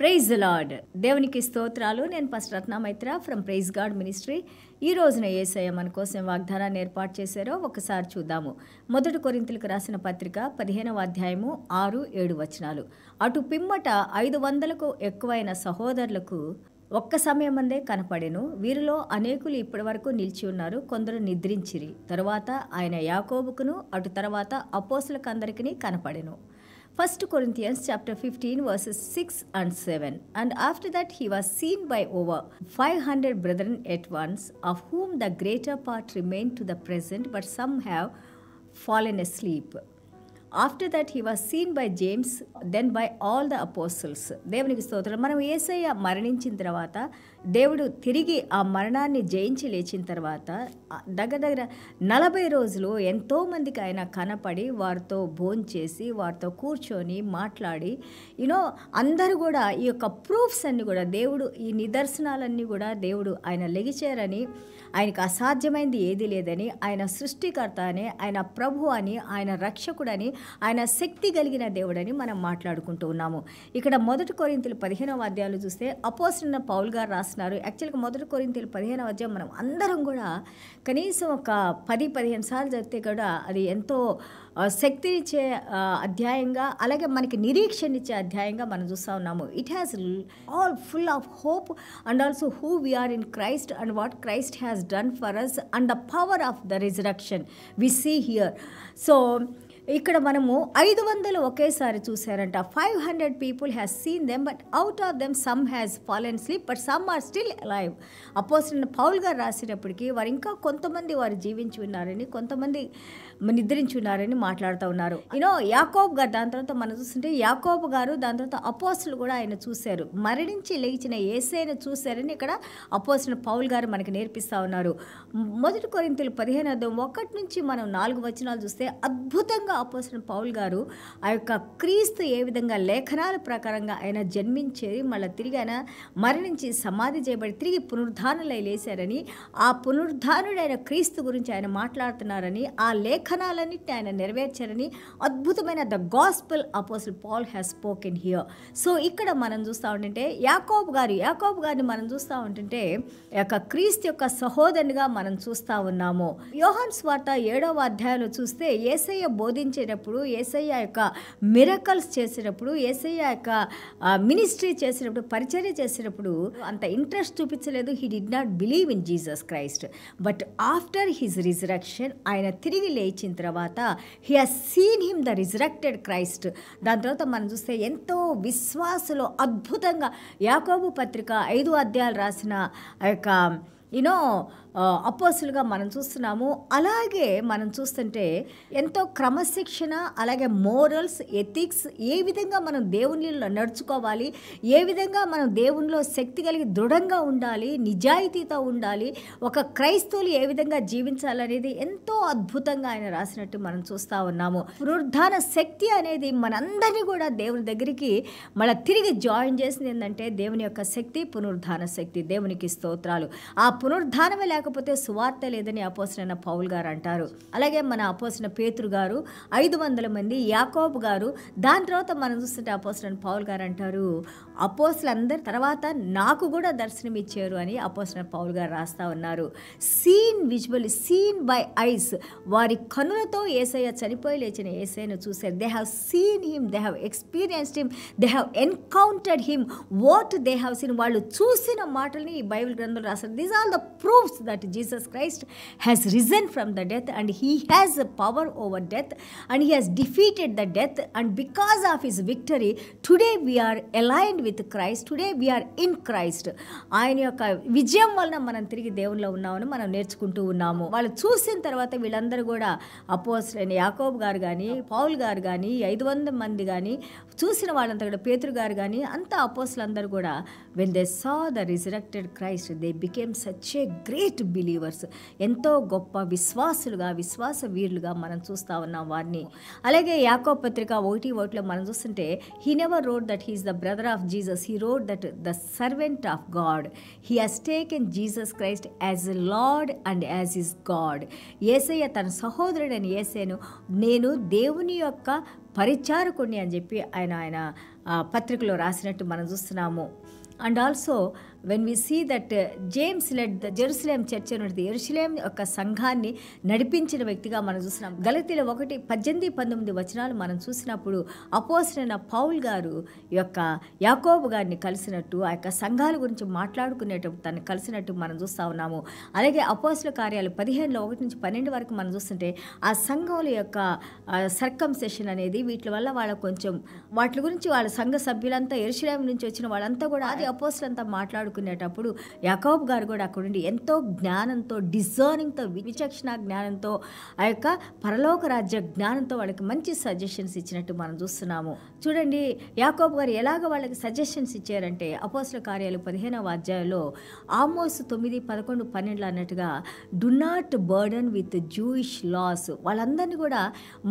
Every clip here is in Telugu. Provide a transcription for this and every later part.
ప్రైజ్ లార్డ్ దేవునికి స్తోత్రాలు నేను first Ratnamaitra from Praise God Ministry ఈ రోజున ఏసయ్య మన కోసం వాగ్దానాన్ని ఏర్పాటు చేశారో ఒకసారి చూద్దాము మొదటి కొరింతలకు రాసిన పత్రిక పదిహేనవ అధ్యాయము ఆరు ఏడు వచనాలు అటు పిమ్మట ఐదు వందలకు ఎక్కువైన సహోదరులకు ఒక్క సమయమందే కనపడెను వీరిలో అనేకులు ఇప్పటి వరకు నిలిచి ఉన్నారు కొందరు నిద్రించిరి తరువాత ఆయన యాకోబుకును అటు తర్వాత అపోసులకందరికీ కనపడెను 1 Corinthians chapter 15 verses 6 and 7. And after that he was seen by over 500 brethren at once, of whom the greater part remain to the present, but some have fallen asleep. After that he was seen by James then by all the apostles దేవునికి స్తోత్రం మనం ఏసయ్య మరణించిన తర్వాత దేవుడు తిరిగి ఆ మరణాన్ని జయించి లేచిన తర్వాత దగ్గర దగ్గర నలభై రోజులు ఎంతోమందికి ఆయన కనపడి వారితో భోంచేసి వారితో కూర్చొని మాట్లాడి యూనో అందరూ కూడా ఈ యొక్క ప్రూఫ్స్ అన్నీ కూడా దేవుడు ఈ నిదర్శనాలన్నీ కూడా దేవుడు ఆయన లెగిచారని ఆయనకు అసాధ్యమైంది ఏది లేదని ఆయన సృష్టికర్త అని ఆయన ప్రభు అని ఆయన రక్షకుడని ఆయన శక్తి కలిగిన దేవుడని మనం మాట్లాడుకుంటూ ఉన్నాము ఇక్కడ మొదటి కోరింతలు పదిహేనవ అధ్యాయాలు చూస్తే అపోసిన పౌల్ గారు రాస్తున్నారు యాక్చువల్గా మొదటి కోరింతలు పదిహేనవ అధ్యాయం మనం అందరం కూడా కనీసం ఒక పది పదిహేను సార్లు చదివితే కూడా అది ఎంతో శక్తినిచ్చే అధ్యాయంగా అలాగే మనకి నిరీక్షనిచ్చే అధ్యాయంగా మనం చూస్తూ ఉన్నాము it has all full of hope and also who are in Christ and what Christ has done for us and the power of the resurrection we see here so ఇక్కడ మనము ఐదు వందలు ఒకేసారి చూసారంట five hundred people has seen them but out of them some has fallen sleep but some are still alive apostle Paul గారు రాసినప్పటికీ వారు ఇంకా కొంతమంది వారు జీవించి ఉన్నారని కొంతమంది నిద్రించి ఉన్నారని మాట్లాడుతూ ఉన్నారు యూనో యాకోబ్ గారు దాని తర్వాత మనం చూస్తుంటే యాకోబ్ గారు దాని తర్వాత అపోస్తులు కూడా ఆయన చూశారు మరణించి లేచిన ఏసైన చూశారని ఇక్కడ అపోసిన పౌల్ గారు మనకి నేర్పిస్తూ ఉన్నారు మొదటి కొరింతలు పదిహేను అర్థం ఒకటి నుంచి మనం నాలుగు వచనాలు చూస్తే అద్భుతంగా అపోసిన పౌల్ గారు ఆ యొక్క క్రీస్తు ఏ విధంగా లేఖనాల ప్రకారంగా ఆయన జన్మించేది మళ్ళీ తిరిగి ఆయన మరణించి సమాధి చేయబడి తిరిగి పునరుద్ధానులై లేశారని ఆ పునరుద్ధానుడైన క్రీస్తు గురించి ఆయన మాట్లాడుతున్నారని ఆ లేఖనాలన్నింటినీ ఆయన నెరవేర్చారని అద్భుతమైన the gospel apostle Paul has spoken here so ఇక్కడ మనం చూస్తూ ఉంటుంటే యాకోబ్ గారు యాకోబ్ గారిని మనం చూస్తూ ఉంటుంటే యొక్క క్రీస్తు యొక్క సహోదరునిగా మనం చూస్తూ ఉన్నాము యోహన్ స్వార్త ఏడవ అధ్యాయంలో చూస్తే ఏసయ్య బోధించ నడిపించేటప్పుడు ఏసయ్య యొక్క మిరకల్స్ చేసేటప్పుడు ఏసయ్య యొక్క మినిస్ట్రీ చేసేటప్పుడు పరిచర్య చేసేటప్పుడు అంత ఇంట్రెస్ట్ చూపించలేదు he did not believe in Jesus Christ but after his resurrection ఆయన తిరిగి లేచిన తర్వాత he has seen him the resurrected Christ దాని తర్వాత మనం చూస్తే ఎంతో విశ్వాసలో అద్భుతంగా యాకోబు పత్రిక ఐదు అధ్యాయాలు రాసిన ఆ యొక్క యూనో అపోసులుగా మనం చూస్తున్నాము అలాగే మనం చూస్తుంటే ఎంతో క్రమశిక్షణ అలాగే మోరల్స్ ఎథిక్స్ ఏ విధంగా మనం దేవునిలో నడుచుకోవాలి ఏ విధంగా మనం దేవునిలో శక్తి కలిగి దృఢంగా ఉండాలి నిజాయితీతో ఉండాలి ఒక క్రైస్తవులు ఏ విధంగా జీవించాలనేది ఎంతో అద్భుతంగా ఆయన రాసినట్టు మనం చూస్తూ ఉన్నాము పునరుద్ధాన శక్తి అనేది మనందరినీ కూడా దేవుని దగ్గరికి మళ్ళీ తిరిగి జాయిన్ చేసింది ఏంటంటే దేవుని యొక్క శక్తి పునరుద్ధాన శక్తి దేవునికి స్తోత్రాలు ఆ పునరుద్ధానమే లేకపోతే సువార్త లేదని అపోసిన పౌల్ గారు అంటారు అలాగే మన అపోసిన పేతురు గారు ఐదు వందల మంది యాకోబ్ గారు దాని తర్వాత మనం చూస్తుంటే అపోసిన పౌల్ గారు అంటారు అందరి తర్వాత నాకు కూడా దర్శనం ఇచ్చారు అని అపోస్ల పౌల్ గారు రాస్తా ఉన్నారు seen visual seen by eyes వారి కనులతో ఏసయ్య చనిపోయి లేచిన ఏసయ్యను చూశారు they have seen him they have experienced him they have encountered him what they have seen వాళ్ళు చూసిన మాటల్ని ఈ బైబిల్ గ్రంథంలో రాస్తారు these are the proofs that Jesus Christ has risen from the death and he has power over death and he has defeated the death and because of his victory today we are aligned with Christ today we are in Christ ఆయన యొక్క విజయం వలన మనం తిరిగి దేవుల్లో ఉన్నామని మనం నేర్చుకుంటూ ఉన్నాము వాళ్ళు చూసిన తర్వాత వీళ్ళందరూ కూడా అపోసలైన యాకోబ్ గారు కానీ పౌల్ గారు కానీ ఐదు వందల మంది కానీ చూసిన వాళ్ళంతా కూడా పేతురు గారు కానీ అంతా అపోసలందరూ కూడా when they saw the resurrected Christ they became such a great believers ఎంతో గొప్ప విశ్వాసులుగా విశ్వాస వీరులుగా మనం చూస్తూ ఉన్నాం వారిని అలాగే యాకో పత్రిక ఒకటి ఒకటిలో మనం చూస్తుంటే he never wrote that he's the brother of జీ Jesus, he wrote that the servant of God, he has taken Jesus Christ as Lord and as his God. Yesayya తన సహోదరుడైన ఏసయ్యను నేను దేవుని యొక్క పరిచారకుణ్ణి అని చెప్పి ఆయన ఆయన పత్రికలో రాసినట్టు మనం చూస్తున్నాము and also when we see that James led the Jerusalem church అనేది ఎరుసలేం యొక్క సంఘాన్ని నడిపించిన వ్యక్తిగా మనం చూసినాం గలతీల ఒకటి పద్దెనిమిది పంతొమ్మిది వచనాలు మనం చూసినప్పుడు అపోసరైన పౌల్ గారు యొక్క యాకోబు గారిని కలిసినట్టు ఆ యొక్క సంఘాల గురించి మాట్లాడుకునేటప్పుడు తను కలిసినట్టు మనం చూస్తూ ఉన్నాము అలాగే అపోసుల కార్యాలు పదిహేనులో ఒకటి నుంచి పన్నెండు వరకు మనం చూస్తుంటే ఆ సంఘం యొక్క సర్కంసెషన్ అనేది వీటి వల్ల వాళ్ళ కొంచెం వాటి గురించి వాళ్ళ సంఘ సభ్యులంతా ఎరుసలేం నుంచి వచ్చిన వాళ్ళంతా కూడా అది అపోసులంతా మాట్లాడు మాట్లాడుకునేటప్పుడు యాకోబ్ గారు కూడా అక్కడ ఉండి ఎంతో జ్ఞానంతో డిజర్నింగ్తో విచక్షణ జ్ఞానంతో ఆ యొక్క పరలోక రాజ్య జ్ఞానంతో వాళ్ళకి మంచి సజెషన్స్ ఇచ్చినట్టు మనం చూస్తున్నాము చూడండి యాకోబ్ గారు ఎలాగ వాళ్ళకి సజెషన్స్ ఇచ్చారంటే అపోసల కార్యాలు పదిహేనవ అధ్యాయంలో ఆల్మోస్ట్ తొమ్మిది పదకొండు పన్నెండులో అన్నట్టుగా do not burden with Jewish laws వాళ్ళందరినీ కూడా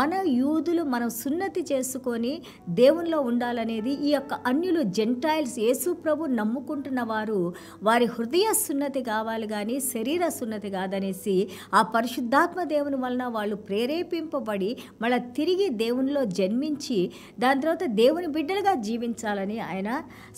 మన యూదులు మనం సున్నతి చేసుకొని దేవునిలో ఉండాలనేది ఈ యొక్క అన్యులు జెంటైల్స్ యేసు ప్రభు నమ్ముకుంటున్న వారు వారు వారి హృదయ సున్నతి కావాలి కానీ శరీర సున్నతి కాదనేసి ఆ పరిశుద్ధాత్మ దేవుని వలన వాళ్ళు ప్రేరేపింపబడి మళ్ళా తిరిగి దేవునిలో జన్మించి దాని తర్వాత దేవుని బిడ్డలుగా జీవించాలని ఆయన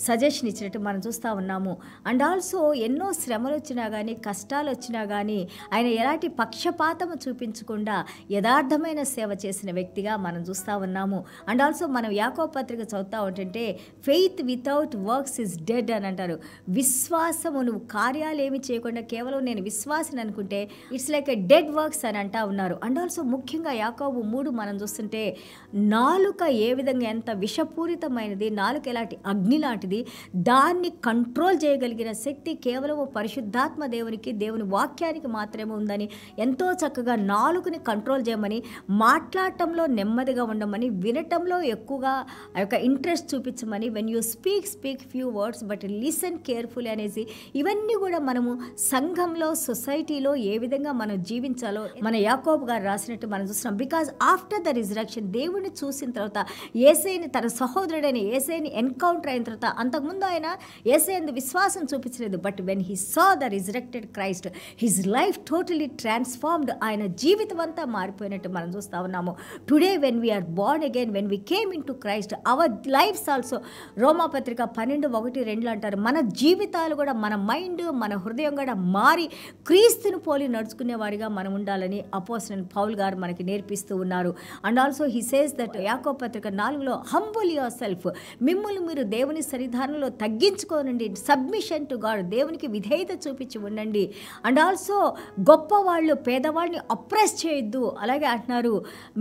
సజెషన్ ఇచ్చినట్టు మనం చూస్తూ ఉన్నాము అండ్ ఆల్సో ఎన్నో శ్రమలు వచ్చినా కానీ కష్టాలు వచ్చినా కానీ ఆయన ఎలాంటి పక్షపాతము చూపించకుండా యథార్థమైన సేవ చేసిన వ్యక్తిగా మనం చూస్తూ ఉన్నాము అండ్ ఆల్సో మనం యాకో పత్రిక చదువుతూ ఉంటుంటే faith without works is dead అని అంటారు విశ్వాసమును కార్యాలు ఏమి చేయకుండా కేవలం నేను విశ్వాసం అనుకుంటే it's like a dead works అని అంటా ఉన్నారు అండ్ ఆల్సో ముఖ్యంగా యాకోబు మూడు మనం చూస్తుంటే నాలుక ఏ విధంగా ఎంత విషపూరితమైనది నాలుక ఎలాంటి అగ్ని లాంటిది దాన్ని కంట్రోల్ చేయగలిగిన శక్తి కేవలం పరిశుద్ధాత్మ దేవునికి దేవుని వాక్యానికి మాత్రమే ఉందని ఎంతో చక్కగా నాలుగుని కంట్రోల్ చేయమని మాట్లాడటంలో నెమ్మదిగా ఉండమని వినటంలో ఎక్కువగా ఆ యొక్క ఇంట్రెస్ట్ చూపించమని when you speak speak few words but listen care careful అనేసి ఇవన్నీ కూడా మనము సంఘంలో సొసైటీలో ఏ విధంగా మనం జీవించాలో మన యాకోబ్ గారు రాసినట్టు మనం చూస్తున్నాం బికాజ్ ఆఫ్టర్ ద రిజరక్షన్ దేవుడిని చూసిన తర్వాత ఏసైని తన సహోదరుడైన ఏసైని ఎన్కౌంటర్ అయిన తర్వాత అంతకుముందు ఆయన అందు విశ్వాసం చూపించలేదు but when he saw the resurrected Christ his life totally transformed ఆయన జీవితం అంతా మారిపోయినట్టు మనం చూస్తూ ఉన్నాము today when we are born again when we came into Christ our lives also రోమాపత్రిక పన్నెండు ఒకటి రెండు అంటారు మన జీ జీవితాలు కూడా మన మైండ్ మన హృదయం కూడా మారి క్రీస్తును పోలి నడుచుకునేవాడిగా మనం ఉండాలని అపోసనల్ పౌల్ గారు మనకి నేర్పిస్తూ ఉన్నారు and also he says that యాకో పత్రిక నాలుగులో హంబుల్ యువర్ సెల్ఫ్ మిమ్మల్ని మీరు దేవుని సరిధానంలో తగ్గించుకోనండి సబ్మిషన్ టు గాడ్ దేవునికి విధేయత చూపించి ఉండండి అండ్ ఆల్సో గొప్పవాళ్ళు పేదవాళ్ళని అప్రెస్ చేయొద్దు అలాగే అంటున్నారు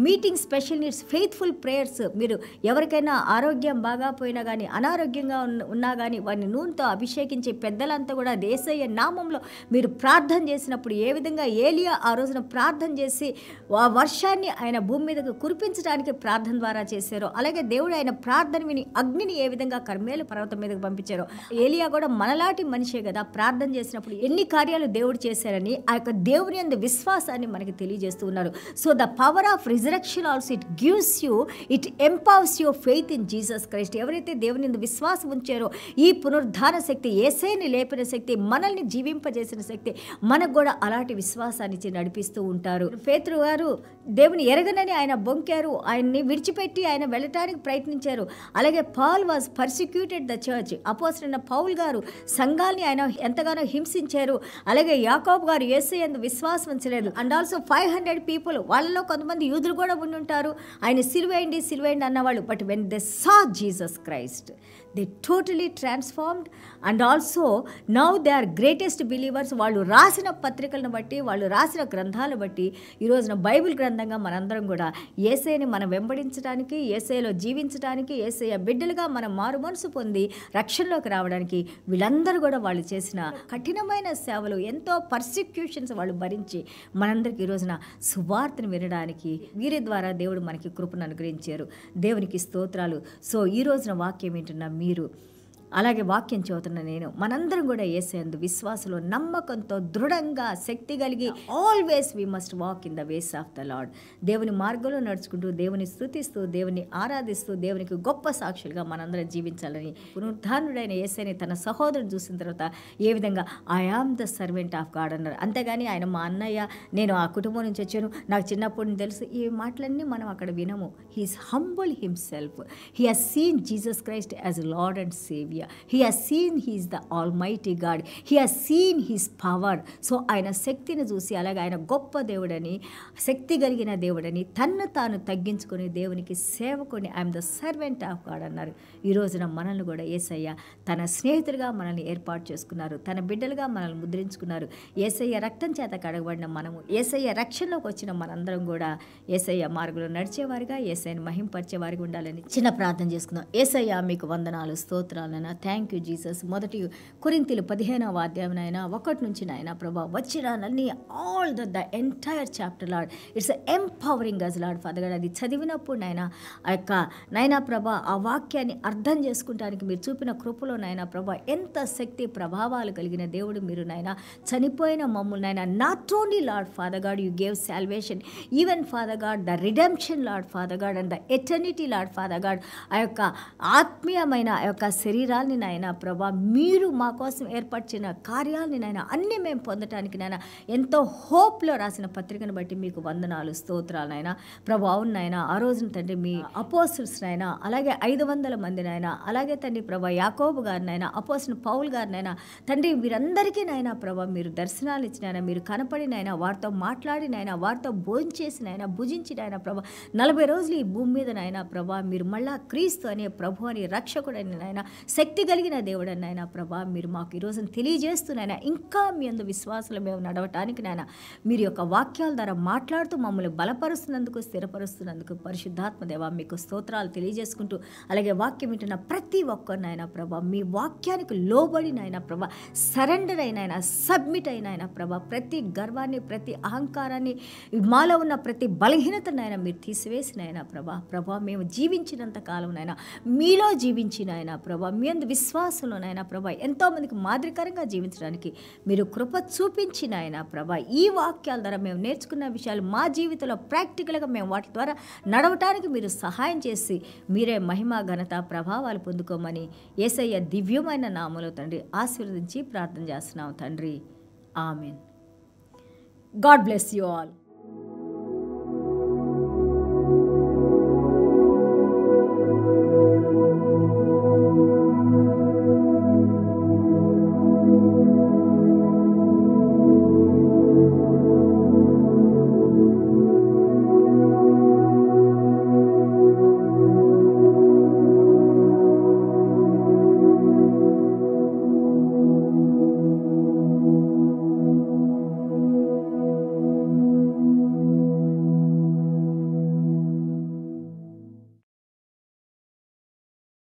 meeting special needs faithful prayers మీరు ఎవరికైనా ఆరోగ్యం బాగా పోయినా కానీ అనారోగ్యంగా ఉన్నా కానీ వారిని నూనెతో అభిషేక్ అభిషేకించే పెద్దలంతా కూడా దేశయ్య నామంలో మీరు ప్రార్థన చేసినప్పుడు ఏ విధంగా ఏలియా ఆ రోజున ప్రార్థన చేసి ఆ వర్షాన్ని ఆయన భూమి మీదకు కురిపించడానికి ప్రార్థన ద్వారా చేశారో అలాగే దేవుడు ఆయన ప్రార్థన విని అగ్నిని ఏ విధంగా కర్మేలు పర్వతం మీదకు పంపించారో ఏలియా కూడా మనలాంటి మనిషే కదా ప్రార్థన చేసినప్పుడు ఎన్ని కార్యాలు దేవుడు చేశారని ఆ యొక్క దేవుని అందు విశ్వాసాన్ని మనకి తెలియజేస్తూ ఉన్నారు so the power of resurrection also it gives you it empowers your faith in Jesus Christ ఎవరైతే దేవుని విశ్వాసం ఉంచారో ఈ పునరుద్ధార శక్తి ఏసైని లేపిన శక్తి మనల్ని జీవింపజేసిన శక్తి మనకు కూడా అలాంటి విశ్వాసాన్ని ఇచ్చి నడిపిస్తూ ఉంటారు పేతృ గారు దేవుని ఎరగనని ఆయన బొంకారు ఆయన్ని విడిచిపెట్టి ఆయన వెళ్ళటానికి ప్రయత్నించారు అలాగే Paul was persecuted the church apostle Paul గారు సంఘాల్ని ఆయన ఎంతగానో హింసించారు అలాగే యాకోబ్ గారు ఏసై ఎందు విశ్వాసం ఉంచలేదు and also five hundred people వాళ్ళలో కొంతమంది యూదులు కూడా ఉండి ఉంటారు ఆయన సిల్వేయండి సిల్వేయండి అన్నవాళ్ళు but when they saw Jesus Christ they totally transformed and and also now they are greatest believers వాళ్ళు రాసిన పత్రికలను బట్టి వాళ్ళు రాసిన గ్రంథాలను బట్టి ఈ రోజున బైబిల్ గ్రంథంగా మనందరం కూడా ఏసైని మనం వెంబడించడానికి ఏసైలో జీవించడానికి ఏసయ బిడ్డలుగా మనం మారు మనసు పొంది రక్షణలోకి రావడానికి వీళ్ళందరూ కూడా వాళ్ళు చేసిన కఠినమైన సేవలు ఎంతో పర్సిక్యూషన్స్ వాళ్ళు భరించి మనందరికీ ఈ రోజున సువార్తను వినడానికి వీరి ద్వారా దేవుడు మనకి కృపను అనుగ్రహించారు దేవునికి స్తోత్రాలు సో ఈ రోజున వాక్యం ఏంటన్నా మీరు అలాగే వాక్యం చదువుతున్న నేను మనందరం కూడా ఏసేందు విశ్వాసంలో నమ్మకంతో దృఢంగా శక్తి కలిగి always we must walk in the ways of the lord దేవుని మార్గంలో నడుచుకుంటూ దేవుని స్థుతిస్తూ దేవుని ఆరాధిస్తూ దేవునికి గొప్ప సాక్షులుగా మనందరం జీవించాలని పునరుద్ధానుడైన ఏసైని తన సహోదరుడు చూసిన తర్వాత ఏ విధంగా I am the servant of God అన్నారు అంతేగాని ఆయన మా అన్నయ్య నేను ఆ కుటుంబం నుంచి వచ్చాను నాకు చిన్నప్పటి నుంచి తెలుసు ఈ మాటలన్నీ మనం అక్కడ వినము he's humble himself he has seen Jesus Christ as lord and saviour hallelujah he has seen he's the almighty God he has seen his power so ఆయన శక్తిని చూసి అలాగే ఆయన గొప్ప దేవుడని శక్తి కలిగిన దేవుడని తన్ను తాను తగ్గించుకుని దేవునికి సేవకుని I'm the servant of God అన్నారు ఈ రోజున మనల్ని కూడా ఏసయ్య తన స్నేహితులుగా మనల్ని ఏర్పాటు చేసుకున్నారు తన బిడ్డలుగా మనల్ని ముద్రించుకున్నారు ఏసయ్య రక్తం చేత కడగబడిన మనము ఏసయ్య రక్షణలోకి వచ్చిన మనందరం కూడా ఏసయ్య మార్గంలో నడిచేవారుగా ఏసైని మహింపరిచేవారిగా ఉండాలని చిన్న ప్రార్థన చేసుకుందాం ఏసయ్య మీకు వందనాలు స్తోత్రాలను థ్యాంక్ యూ జీసస్ మొదటి కొరింతిలు పదిహేనవ అధ్యాయం నాయన ఒకటి నుంచి నాయన ప్రభా వచ్చినాన్ని all the the entire chapter lord it's empowering us lord father గారు అది చదివినప్పుడు నాయన ఆ యొక్క నైనా ప్రభా ఆ వాక్యాన్ని అర్థం చేసుకుంటానికి మీరు చూపిన కృపలో నైనా ప్రభా ఎంత శక్తి ప్రభావాలు కలిగిన దేవుడు మీరు నాయన చనిపోయిన మమ్మల్ని నాయన not only lord father God you gave salvation even father God the redemption lord father God and the eternity lord father God ఆ యొక్క ఆత్మీయమైన ఆ యొక్క శరీర కార్యాలని నాయన ప్రభా మీరు మా కోసం ఏర్పరిచిన కార్యాలని నాయన అన్నీ మేము పొందటానికి నాయన ఎంతో హోప్లో రాసిన పత్రికను బట్టి మీకు వందనాలు స్తోత్రాలైనా నాయన ప్రభు అవును నాయన ఆ రోజున తండ్రి మీ అపోసిల్స్ నాయన అలాగే ఐదు వందల మంది నాయన అలాగే తండ్రి ప్రభా యాకోబు గారినైనా అపోసిన పౌల్ గారినైనా తండ్రి మీరందరికీ నాయన ప్రభా మీరు దర్శనాలు ఇచ్చినైనా మీరు కనపడినైనా వారితో మాట్లాడినైనా వారితో భోంచేసినైనా భుజించినైనా ప్రభా నలభై రోజులు ఈ భూమి మీద నాయన ప్రభా మీరు మళ్ళా క్రీస్తు అనే ప్రభు అని రక్షకుడని నాయన శక్తి కలిగిన దేవుడు నాయన ప్రభా మీరు మాకు ఈరోజు తెలియజేస్తున్నాయన ఇంకా మీ అందు విశ్వాసాలు మేము నడవటానికి నాయన మీరు యొక్క వాక్యాల ద్వారా మాట్లాడుతూ మమ్మల్ని బలపరుస్తున్నందుకు స్థిరపరుస్తున్నందుకు పరిశుద్ధాత్మ దేవ మీకు స్తోత్రాలు తెలియజేసుకుంటూ అలాగే వాక్యం వింటున్న ప్రతి ఆయన ప్రభా మీ వాక్యానికి ఆయన ప్రభా సరెండర్ ఆయన సబ్మిట్ అయిన ఆయన ప్రభా ప్రతి గర్వాన్ని ప్రతి అహంకారాన్ని మాలో ఉన్న ప్రతి బలహీనతనైనా మీరు ఆయన ప్రభా ప్రభా మేము జీవించినంత కాలంనైనా మీలో జీవించిన ఆయన ప్రభా మీ మీయందు విశ్వాసంలోనైనా ప్రభా ఎంతోమందికి మాదిరికరంగా జీవించడానికి మీరు కృప చూపించిన ఆయన ప్రభా ఈ వాక్యాల ద్వారా మేము నేర్చుకున్న విషయాలు మా జీవితంలో ప్రాక్టికల్గా మేము వాటి ద్వారా నడవటానికి మీరు సహాయం చేసి మీరే మహిమ ఘనత ప్రభావాలు పొందుకోమని ఏసయ్య దివ్యమైన నామలో తండ్రి ఆశీర్వదించి ప్రార్థన చేస్తున్నాం తండ్రి amen God bless you all